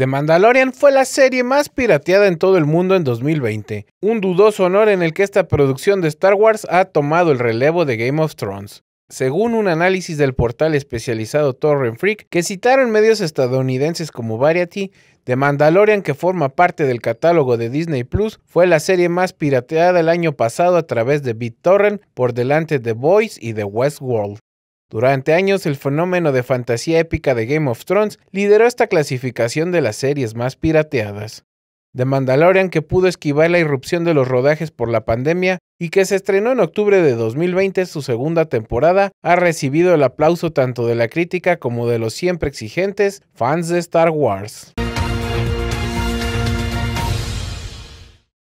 The Mandalorian fue la serie más pirateada en todo el mundo en 2020, un dudoso honor en el que esta producción de Star Wars ha tomado el relevo de Game of Thrones. Según un análisis del portal especializado Torrent Freak, que citaron medios estadounidenses como Variety, The Mandalorian, que forma parte del catálogo de Disney Plus, fue la serie más pirateada el año pasado a través de BitTorrent, por delante de Boys y The Westworld. Durante años, el fenómeno de fantasía épica de Game of Thrones lideró esta clasificación de las series más pirateadas. The Mandalorian, que pudo esquivar la irrupción de los rodajes por la pandemia y que se estrenó en octubre de 2020 su segunda temporada, ha recibido el aplauso tanto de la crítica como de los siempre exigentes fans de Star Wars.